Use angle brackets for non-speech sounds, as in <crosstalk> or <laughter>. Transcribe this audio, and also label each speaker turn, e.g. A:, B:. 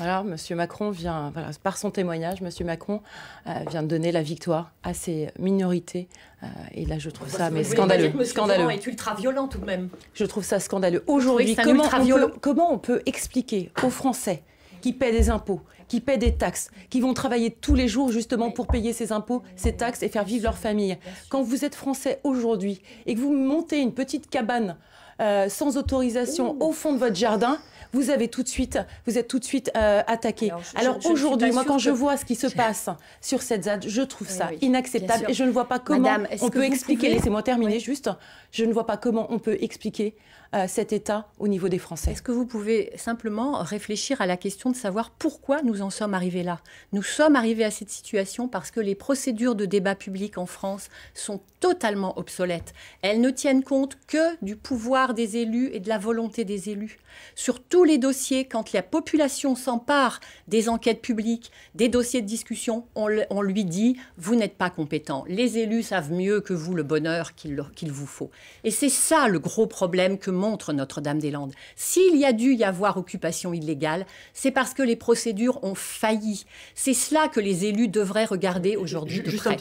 A: Alors, Monsieur Macron vient, par son témoignage, Monsieur Macron euh, vient de donner la victoire à ces minorités. Euh, et là, je trouve ça mais scandaleux. Dire, scandaleux. est ultra violent tout de même. Je trouve ça scandaleux. Aujourd'hui, comment, on peut expliquer aux Français qui paient des impôts, qui paient des taxes, qui vont travailler tous les jours justement pour payer ces impôts, ces taxes et faire vivre leur famille. Quand vous êtes français aujourd'hui et que vous montez une petite cabane euh, sans autorisation au fond de votre jardin, vous avez tout de suite, vous êtes tout de suite euh, attaqué. Alors, aujourd'hui, moi, quand je vois ce qui se <laughs> passe sur cette ZAD, je trouve ça inacceptable et je ne vois pas comment on peut expliquer. Laissez-moi terminer juste. Je ne vois pas comment on peut expliquer euh, cet état au niveau des Français. Est-ce que vous pouvez simplement réfléchir à la question de
B: savoir pourquoi nous en sommes arrivés là Nous sommes arrivés à cette situation parce que les procédures de débat public en France sont totalement obsolètes. Elles ne tiennent compte que du pouvoir des élus et de la volonté des élus. Surtout tous les dossiers, quand la population s'empare des enquêtes publiques, des dossiers de discussion, on, lui dit, vous n'êtes pas compétent. Les élus savent mieux que vous le bonheur qu'il vous faut. Et c'est ça le gros problème que montre Notre-Dame-des-Landes. S'il y a dû y avoir occupation illégale, c'est parce que les procédures ont failli. C'est cela que les élus devraient regarder aujourd'hui de près.